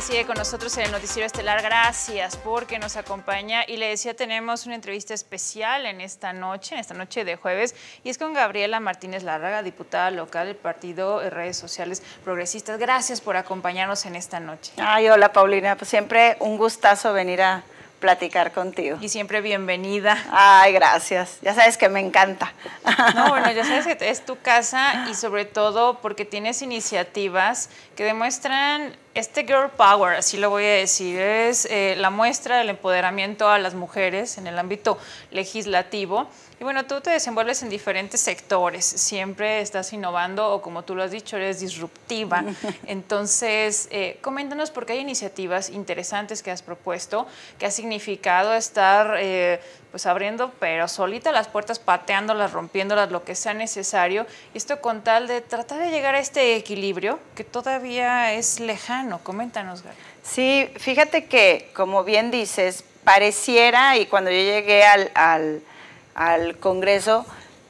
sigue con nosotros en el Noticiero Estelar, gracias porque nos acompaña. Y le decía, tenemos una entrevista especial en esta noche, en esta noche de jueves, y es con Gabriela Martínez Larraga, diputada local del Partido de Redes Sociales Progresistas. Gracias por acompañarnos en esta noche. Ay, hola Paulina, pues siempre un gustazo venir a platicar contigo. Y siempre bienvenida. Ay, gracias. Ya sabes que me encanta. No, bueno, ya sabes que es tu casa y sobre todo porque tienes iniciativas que demuestran este girl power, así lo voy a decir, es eh, la muestra del empoderamiento a las mujeres en el ámbito legislativo. Y bueno, tú te desenvuelves en diferentes sectores, siempre estás innovando o como tú lo has dicho, eres disruptiva. Entonces, eh, coméntanos por qué hay iniciativas interesantes que has propuesto, que ha significado estar eh, pues abriendo, pero solita las puertas, pateándolas, rompiéndolas, lo que sea necesario. esto con tal de tratar de llegar a este equilibrio que todavía es lejano. Coméntanos, Gaby. Sí, fíjate que, como bien dices, pareciera, y cuando yo llegué al, al, al Congreso,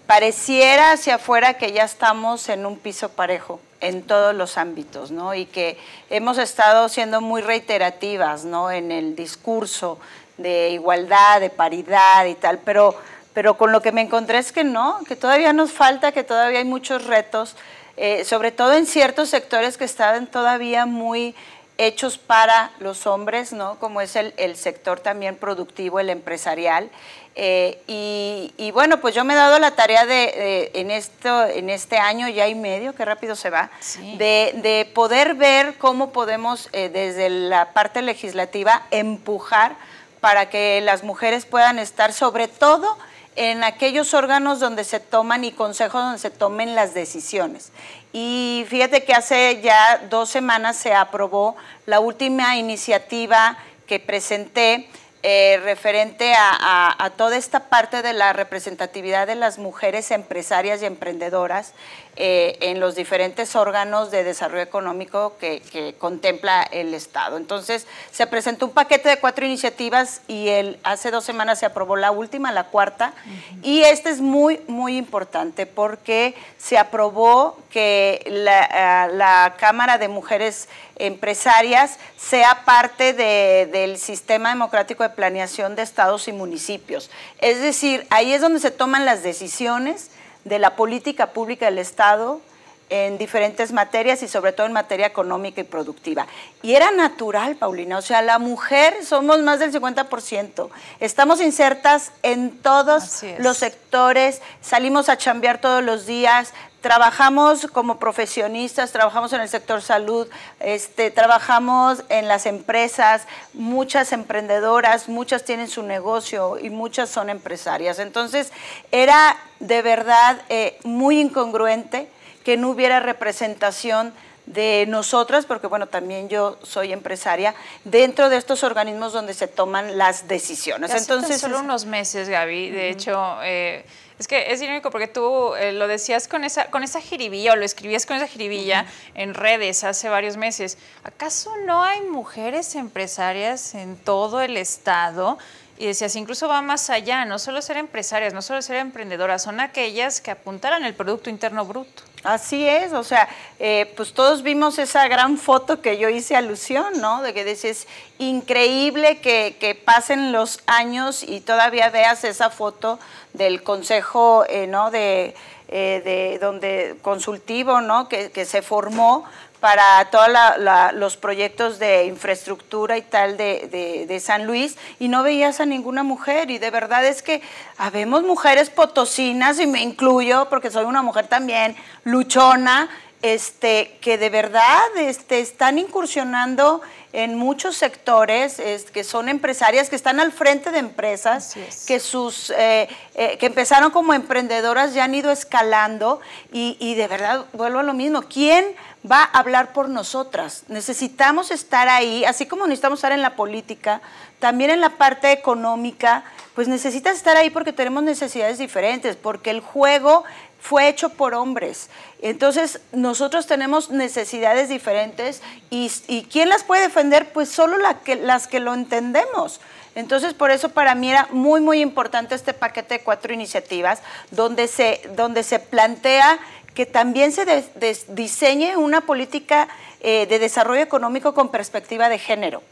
pareciera hacia afuera que ya estamos en un piso parejo en todos los ámbitos, ¿no? Y que hemos estado siendo muy reiterativas, ¿no? En el discurso, de igualdad, de paridad y tal, pero, pero con lo que me encontré es que no, que todavía nos falta, que todavía hay muchos retos, eh, sobre todo en ciertos sectores que están todavía muy hechos para los hombres, ¿no? como es el, sector también productivo, el empresarial. Eh, y, bueno, pues yo me he dado la tarea de, en, esto, en este año ya y medio, qué rápido se va, de, poder ver cómo podemos eh, desde la parte legislativa empujar para que las mujeres puedan estar sobre todo en aquellos órganos donde se toman y consejos donde se tomen las decisiones. Y fíjate que hace ya dos semanas se aprobó la última iniciativa que presenté eh, referente a, toda esta parte de la representatividad de las mujeres empresarias y emprendedoras eh, en los diferentes órganos de desarrollo económico que, contempla el Estado. Entonces, se presentó un paquete de cuatro iniciativas y el, hace dos semanas se aprobó la última, la cuarta, y este es muy, muy importante porque se aprobó que la, eh, Cámara de Mujeres empresarias sea parte del sistema democrático de planeación de estados y municipios. Es decir, ahí es donde se toman las decisiones de la política pública del Estado en diferentes materias y sobre todo en materia económica y productiva. Y era natural, Paulina, o sea, la mujer somos más del 50%, estamos insertas en todos los sectores, salimos a chambear todos los días, trabajamos como profesionistas, trabajamos en el sector salud, este, trabajamos en las empresas, muchas emprendedoras, muchas tienen su negocio y muchas son empresarias. Entonces, era de verdad eh, muy incongruente que no hubiera representación de nosotras, porque bueno, también yo soy empresaria, dentro de estos organismos donde se toman las decisiones. Entonces, solo unos meses, Gaby, de hecho, eh, es que es irónico porque tú eh, lo decías con esa, con esa jiribilla o lo escribías con esa jiribilla en redes hace varios meses. ¿Acaso no hay mujeres empresarias en todo el estado? y decías, incluso va más allá, no solo ser empresarias, no solo ser emprendedoras, son aquellas que apuntaran el Producto Interno Bruto. Así es, o sea, eh, pues todos vimos esa gran foto que yo hice alusión, ¿no? De que dices, increíble que, pasen los años y todavía veas esa foto del consejo, eh, ¿no? Eh, de, donde consultivo, ¿no? Que, que se formó para todos los proyectos de infraestructura y tal de, San Luis y no veías a ninguna mujer y de verdad es que habemos mujeres potosinas y me incluyo porque soy una mujer también luchona este, que de verdad este, están incursionando en muchos sectores, que son empresarias, que están al frente de empresas, que, sus, eh, eh, que empezaron como emprendedoras, ya han ido escalando y de verdad vuelvo a lo mismo, ¿quién va a hablar por nosotras? Necesitamos estar ahí, así como necesitamos estar en la política, también en la parte económica, pues necesitas estar ahí porque tenemos necesidades diferentes, porque el juego fue hecho por hombres. Entonces, nosotros tenemos necesidades diferentes y, y ¿quién las puede defender? Pues solo las que lo entendemos. Entonces, por eso para mí era muy, muy importante este paquete de cuatro iniciativas, donde se, donde se plantea que también se diseñe una política eh, de desarrollo económico con perspectiva de género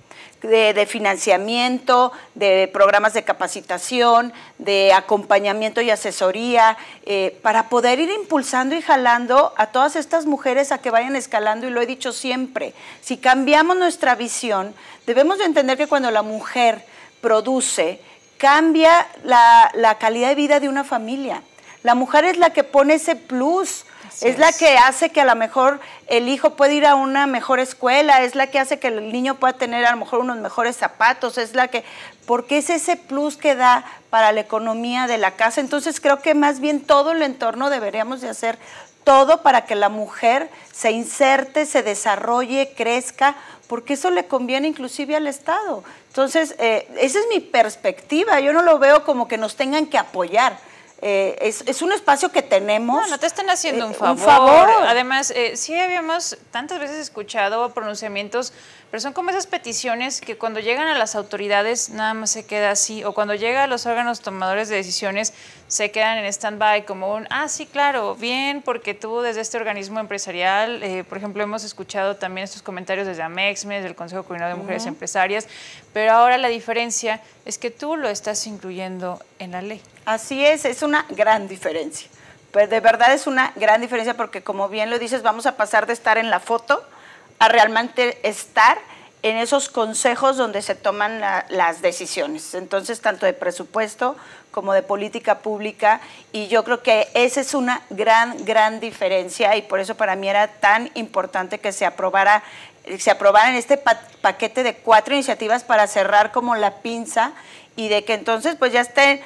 de, financiamiento, de programas de capacitación, de acompañamiento y asesoría, eh, para poder ir impulsando y jalando a todas estas mujeres a que vayan escalando, y lo he dicho siempre, si cambiamos nuestra visión, debemos de entender que cuando la mujer produce, cambia la, la calidad de vida de una familia. La mujer es la que pone ese plus es, la que hace que a lo mejor el hijo pueda ir a una mejor escuela, es la que hace que el niño pueda tener a lo mejor unos mejores zapatos, es la que, porque es ese plus que da para la economía de la casa. Entonces creo que más bien todo el entorno deberíamos de hacer todo para que la mujer se inserte, se desarrolle, crezca, porque eso le conviene inclusive al Estado. Entonces, eh, esa es mi perspectiva, yo no lo veo como que nos tengan que apoyar, eh, es, un espacio que tenemos. No, no te están haciendo eh, un, favor. un favor. Además, eh, sí habíamos tantas veces escuchado pronunciamientos pero son como esas peticiones que cuando llegan a las autoridades nada más se queda así, o cuando llega a los órganos tomadores de decisiones se quedan en stand-by, como un, ah, sí, claro, bien, porque tú desde este organismo empresarial, eh, por ejemplo, hemos escuchado también estos comentarios desde desde del Consejo Coordinador de Mujeres Empresarias, pero ahora la diferencia es que tú lo estás incluyendo en la ley. Así es, es una gran diferencia. Pues de verdad es una gran diferencia porque como bien lo dices, vamos a pasar de estar en la foto a realmente estar en esos consejos donde se toman las decisiones, entonces tanto de presupuesto como de política pública y yo creo que esa es una gran, gran diferencia y por eso para mí era tan importante que se aprobara se este paquete de cuatro iniciativas para cerrar como la pinza y de que entonces pues ya estén,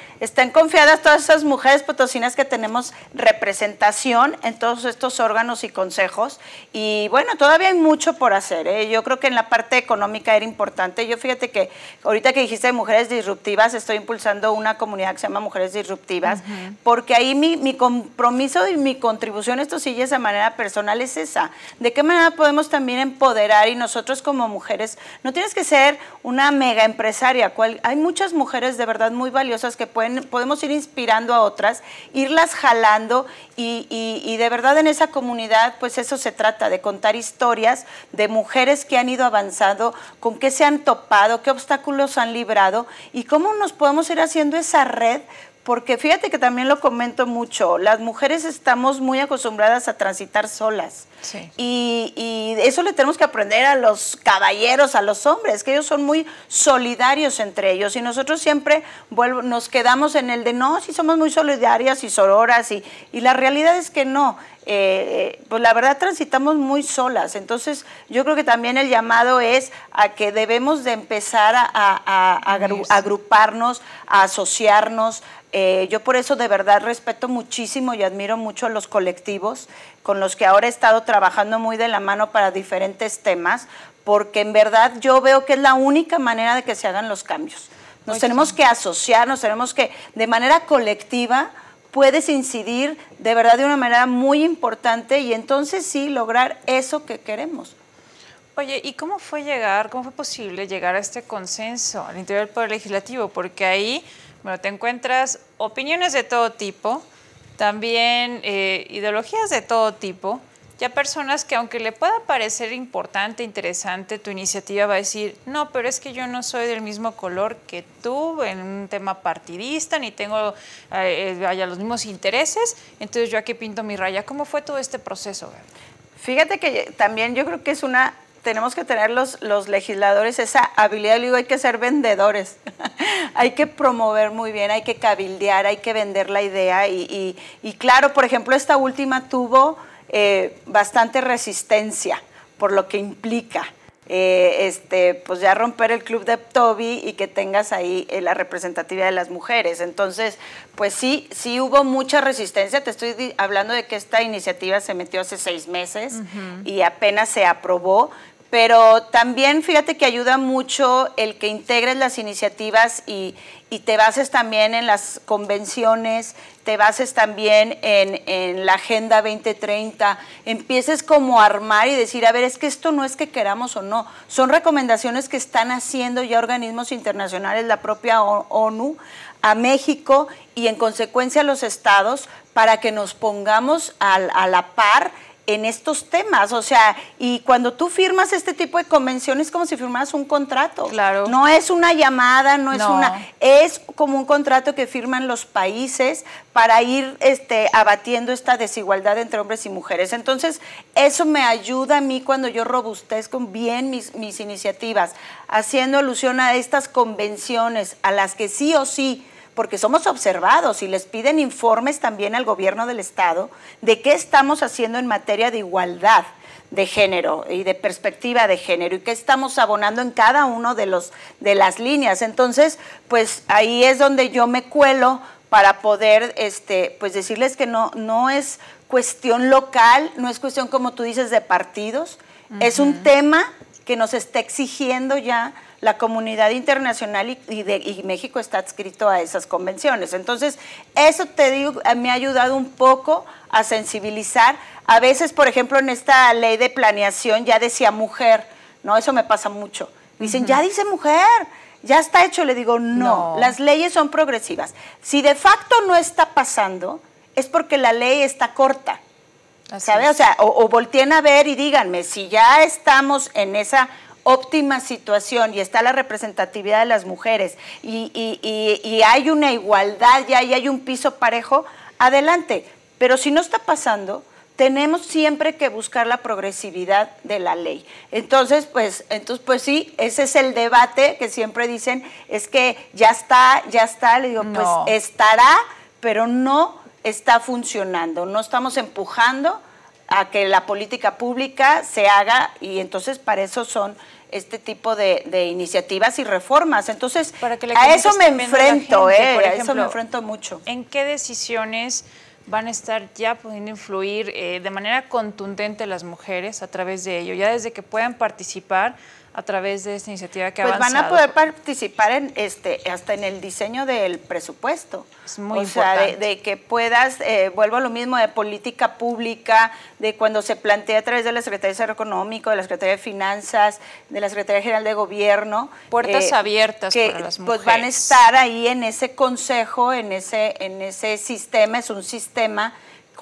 confiadas todas esas mujeres potosinas que tenemos representación en todos estos órganos y consejos. Y bueno, todavía hay mucho por hacer. ¿eh? Yo creo que en la parte económica era importante. Yo fíjate que ahorita que dijiste de mujeres disruptivas, estoy impulsando una comunidad que se llama Mujeres Disruptivas, porque ahí mi, compromiso y mi contribución, esto sí es de manera personal, es esa. ¿De qué manera podemos también empoderar y nosotros como mujeres, no tienes que ser una mega empresaria, cual, hay muchas mujeres mujeres de verdad muy valiosas que pueden, podemos ir inspirando a otras, irlas jalando y, y de verdad en esa comunidad pues eso se trata, de contar historias de mujeres que han ido avanzando, con qué se han topado, qué obstáculos han librado y cómo nos podemos ir haciendo esa red porque fíjate que también lo comento mucho, las mujeres estamos muy acostumbradas a transitar solas. Sí. Y, eso le tenemos que aprender a los caballeros, a los hombres, que ellos son muy solidarios entre ellos. Y nosotros siempre nos quedamos en el de, no, si somos muy solidarias y sororas. Y, y la realidad es que no. Eh, pues la verdad transitamos muy solas. Entonces yo creo que también el llamado es a que debemos de empezar a, agruparnos, a asociarnos. Eh, yo por eso de verdad respeto muchísimo y admiro mucho a los colectivos con los que ahora he estado trabajando muy de la mano para diferentes temas, porque en verdad yo veo que es la única manera de que se hagan los cambios. Nos tenemos que asociar, nos tenemos que, de manera colectiva, puedes incidir de verdad de una manera muy importante y entonces sí lograr eso que queremos. Oye, ¿y cómo fue llegar, cómo fue posible llegar a este consenso al interior del Poder Legislativo? Porque ahí, bueno, te encuentras opiniones de todo tipo, también eh, ideologías de todo tipo, ya personas que aunque le pueda parecer importante, interesante tu iniciativa, va a decir, no, pero es que yo no soy del mismo color que tú en un tema partidista, ni tengo eh, eh los mismos intereses, entonces yo aquí pinto mi raya. ¿Cómo fue todo este proceso? Fíjate que también yo creo que es una tenemos que tener los, legisladores esa habilidad, digo, hay que ser vendedores, hay que promover muy bien, hay que cabildear, hay que vender la idea y claro, por ejemplo, esta última tuvo eh, bastante resistencia por lo que implica. Eh, este, pues ya romper el club de Toby y que tengas ahí eh, la representatividad de las mujeres. Entonces, pues sí, sí hubo mucha resistencia. Te estoy hablando de que esta iniciativa se metió hace seis meses y apenas se aprobó, pero también fíjate que ayuda mucho el que integres las iniciativas y, te bases también en las convenciones, te bases también en, la Agenda 2030, empieces como a armar y decir, a ver, es que esto no es que queramos o no, son recomendaciones que están haciendo ya organismos internacionales, la propia ONU, a México y en consecuencia a los estados para que nos pongamos a la par en estos temas, o sea, y cuando tú firmas este tipo de convenciones es como si firmaras un contrato. Claro. No es una llamada, no, es una es como un contrato que firman los países para ir este abatiendo esta desigualdad entre hombres y mujeres. Entonces, eso me ayuda a mí cuando yo robustezco bien mis, mis iniciativas, haciendo alusión a estas convenciones a las que sí o sí porque somos observados y les piden informes también al gobierno del Estado de qué estamos haciendo en materia de igualdad de género y de perspectiva de género y qué estamos abonando en cada uno de los de las líneas. Entonces, pues ahí es donde yo me cuelo para poder este pues decirles que no no es cuestión local, no es cuestión como tú dices de partidos, es un tema que nos está exigiendo ya la comunidad internacional y, de, México está adscrito a esas convenciones. Entonces, eso te digo, eh, me ha ayudado un poco a sensibilizar. A veces, por ejemplo, en esta ley de planeación ya decía mujer, ¿no? Eso me pasa mucho. Dicen, ya dice mujer, ya está hecho. Le digo, no, las leyes son progresivas. Si de facto no está pasando, es porque la ley está corta. O sea, o volteen a ver y díganme, si ya estamos en esa óptima situación y está la representatividad de las mujeres y, y, hay una igualdad ya y hay un piso parejo, adelante. Pero si no está pasando, tenemos siempre que buscar la progresividad de la ley. Entonces, pues, entonces, pues sí, ese es el debate que siempre dicen, es que ya está, ya está, le digo, pues estará, pero no está funcionando, no estamos empujando a que la política pública se haga y entonces para eso son este tipo de, iniciativas y reformas. Entonces, para que eh, a eso me enfrento, me enfrento mucho. ¿En qué decisiones van a estar ya pudiendo influir eh, de manera contundente las mujeres a través de ello? Ya desde que puedan participar, a través de esta iniciativa que Pues van a poder participar en este, hasta en el diseño del presupuesto. Es muy o sea, de, que puedas, eh, vuelvo a lo mismo, de política pública, de cuando se plantea a través de la Secretaría de Desarrollo Económico, de la Secretaría de Finanzas, de la Secretaría General de Gobierno. Puertas eh, abiertas para las mujeres. Pues van a estar ahí en ese consejo, en ese, en ese sistema, es un sistema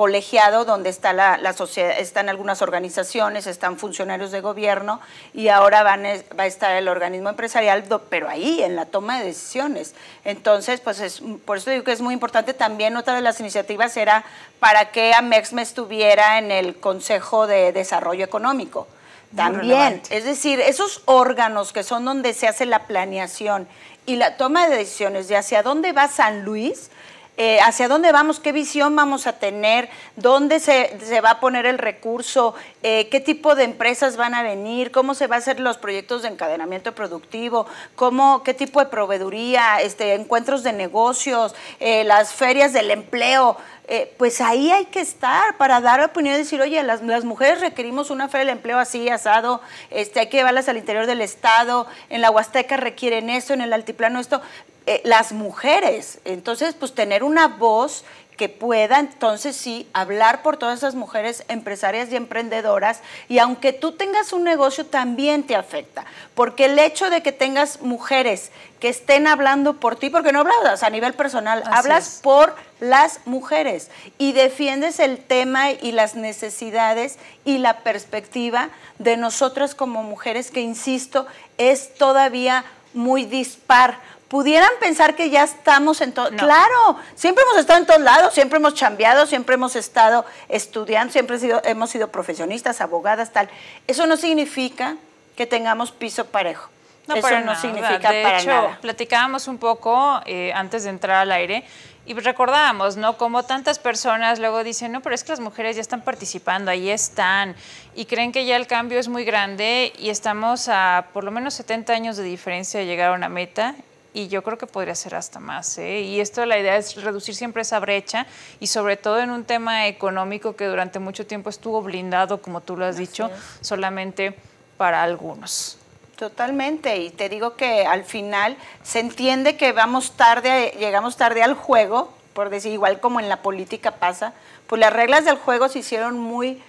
colegiado donde está la, están algunas organizaciones, están funcionarios de gobierno y ahora va a estar el organismo empresarial, pero ahí en la toma de decisiones. Entonces, pues es, por eso digo que es muy importante también otra de las iniciativas era para que AMEXME estuviera en el Consejo de Desarrollo Económico. También, es decir, esos órganos que son donde se hace la planeación y la toma de decisiones de hacia dónde va San Luis, eh, hacia dónde vamos, qué visión vamos a tener, dónde se, va a poner el recurso, eh, qué tipo de empresas van a venir, cómo se va a hacer los proyectos de encadenamiento productivo, qué tipo de proveeduría, este, encuentros de negocios, eh, las ferias del empleo. pues ahí hay que estar para dar opinión y decir, oye, las, mujeres requerimos una feria del empleo así, asado, este, hay que llevarlas al interior del Estado, en la Huasteca requieren eso, en el altiplano esto. Eh, las mujeres. Entonces, pues tener una voz que pueda entonces sí hablar por todas esas mujeres empresarias y emprendedoras y aunque tú tengas un negocio también te afecta, porque el hecho de que tengas mujeres que estén hablando por ti, porque no hablas a nivel personal, hablas por las mujeres y defiendes el tema y las necesidades y la perspectiva de nosotras como mujeres que, insisto, es todavía muy dispar pudieran pensar que ya estamos en todo. Claro, siempre hemos estado en todos lados, siempre hemos chambeado, siempre hemos estado estudiando, siempre hemos sido profesionistas, abogadas, tal. Eso no significa que tengamos piso parejo. No, Eso no significa de para nada. Platicábamos un poco eh, antes de entrar al aire y recordábamos, ¿no? Como tantas personas luego dicen, no, pero es que las mujeres ya están participando, ahí están, y creen que ya el cambio es muy grande y estamos a por lo menos 70 años de diferencia de llegar a una meta y yo creo que podría ser hasta más. ¿eh? Y esto, la idea es reducir siempre esa brecha y sobre todo en un tema económico que durante mucho tiempo estuvo blindado, como tú lo has dicho, solamente para algunos. Totalmente, y te digo que al final se entiende que vamos tarde, llegamos tarde al juego, por decir, igual como en la política pasa, pues las reglas del juego se hicieron muy,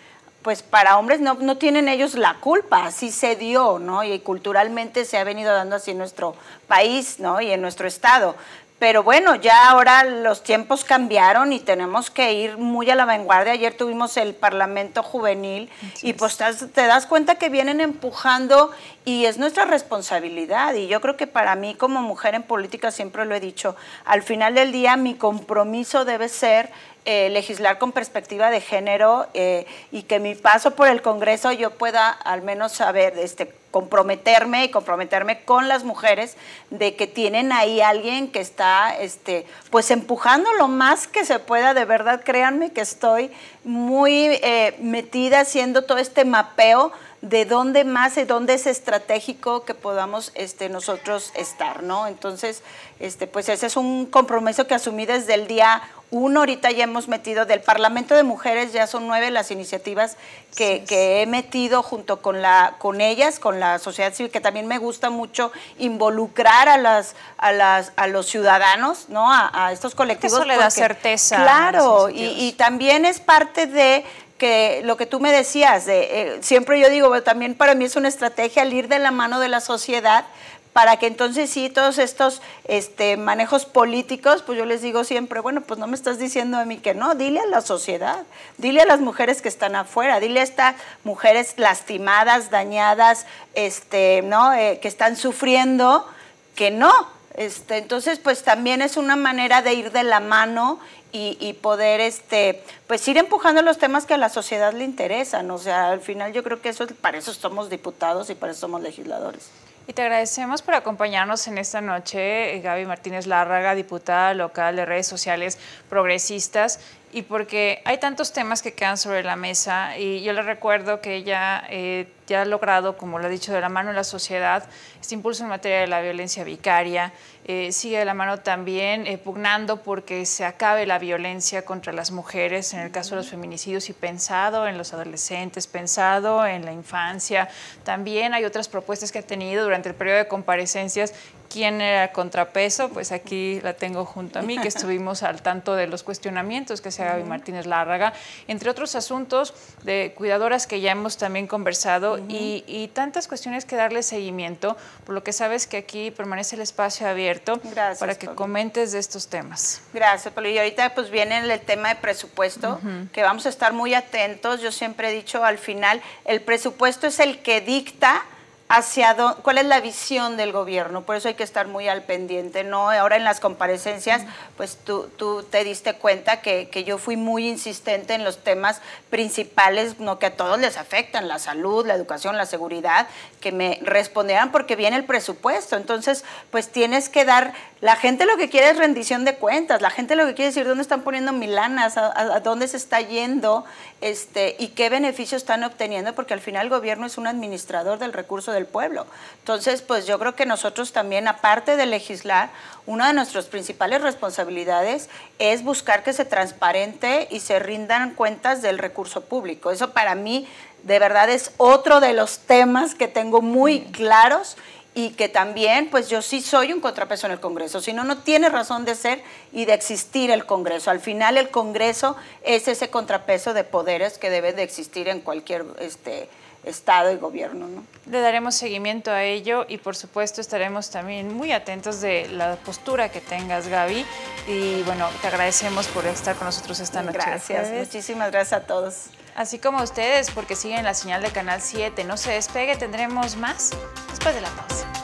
pues para hombres no, tienen ellos la culpa, así se dio, ¿no? Y culturalmente se ha venido dando así en nuestro país, ¿no? Y en nuestro estado. Pero bueno, ya ahora los tiempos cambiaron y tenemos que ir muy a la vanguardia. Ayer tuvimos el Parlamento Juvenil y pues te das cuenta que vienen empujando y es nuestra responsabilidad. Y yo creo que para mí como mujer en política, siempre lo he dicho, al final del día mi compromiso debe ser eh, legislar con perspectiva de género eh, y que mi paso por el Congreso yo pueda al menos saber, este, comprometerme y comprometerme con las mujeres de que tienen ahí alguien que está, este, pues empujando lo más que se pueda. De verdad, créanme que estoy muy eh, metida haciendo todo este mapeo de dónde más de dónde es estratégico que podamos este, nosotros estar, ¿no? Entonces, este, pues ese es un compromiso que asumí desde el día uno. Ahorita ya hemos metido del Parlamento de Mujeres, ya son nueve las iniciativas que, he metido junto con, la, con ellas, con la sociedad civil, que también me gusta mucho involucrar a, las, a, las, a los ciudadanos, ¿no? A, estos colectivos. Eso le da certeza. Claro, y también es parte de que lo que tú me decías, eh, siempre yo digo, pero también para mí es una estrategia el ir de la mano de la sociedad para que entonces sí todos estos este, manejos políticos, pues yo les digo siempre, bueno, pues no me estás diciendo a mí que no, dile a la sociedad, dile a las mujeres que están afuera, dile a estas mujeres lastimadas, dañadas, este, ¿no? Eh, que están sufriendo, que no, este, entonces, pues también es una manera de ir de la mano y, poder este pues ir empujando los temas que a la sociedad le interesan. O sea, al final yo creo que eso es, para eso somos diputados y para eso somos legisladores. Y te agradecemos por acompañarnos en esta noche, eh, Gaby Martínez Lárraga, diputada local de redes sociales progresistas, y porque hay tantos temas que quedan sobre la mesa, y yo le recuerdo que ella eh, ya ha logrado, como lo ha dicho, de la mano de la sociedad, este impulso en materia de la violencia vicaria, eh, sigue de la mano también pugnando porque se acabe la violencia contra las mujeres, en el caso de los feminicidios, y pensado en los adolescentes, pensado en la infancia, también hay otras propuestas que ha tenido durante el periodo de comparecencias quién era contrapeso, pues aquí la tengo junto a mí, que estuvimos al tanto de los cuestionamientos que sea Gaby Martínez Lárraga, entre otros asuntos de cuidadoras que ya hemos también conversado y, tantas cuestiones que darle seguimiento, por lo que sabes que aquí permanece el espacio abierto para que comentes de estos temas. Gracias, Pablo. Y ahorita pues viene el tema de presupuesto, que vamos a estar muy atentos. Yo siempre he dicho al final, el presupuesto es el que dicta cuál es la visión del gobierno. Por eso hay que estar muy al pendiente, ¿no? Ahora en las comparecencias, pues tú, te diste cuenta que, yo fui muy insistente en los temas principales, no que a todos les afectan, la salud, la educación, la seguridad, que me respondieran porque viene el presupuesto. Entonces, pues tienes que dar, la gente lo que quiere es rendición de cuentas, la gente lo que quiere es decir dónde están poniendo milanas, a, dónde se está yendo este, y qué beneficios están obteniendo, porque al final el gobierno es un administrador del recurso del pueblo. Entonces, pues yo creo que nosotros también, aparte de legislar, una de nuestras principales responsabilidades es buscar que se transparente y se rindan cuentas del recurso público. Eso para mí, de verdad, es otro de los temas que tengo muy claros y que también, pues yo sí soy un contrapeso en el Congreso, si no, no tiene razón de ser y de existir el Congreso. Al final el Congreso es ese contrapeso de poderes que debe de existir en cualquier este, Estado y gobierno. ¿no? Le daremos seguimiento a ello y por supuesto estaremos también muy atentos de la postura que tengas, Gaby. Y bueno, te agradecemos por estar con nosotros esta noche. Gracias, muchísimas gracias a todos. Así como a ustedes, porque siguen la señal de Canal 7. No se despegue, tendremos más después de la pausa.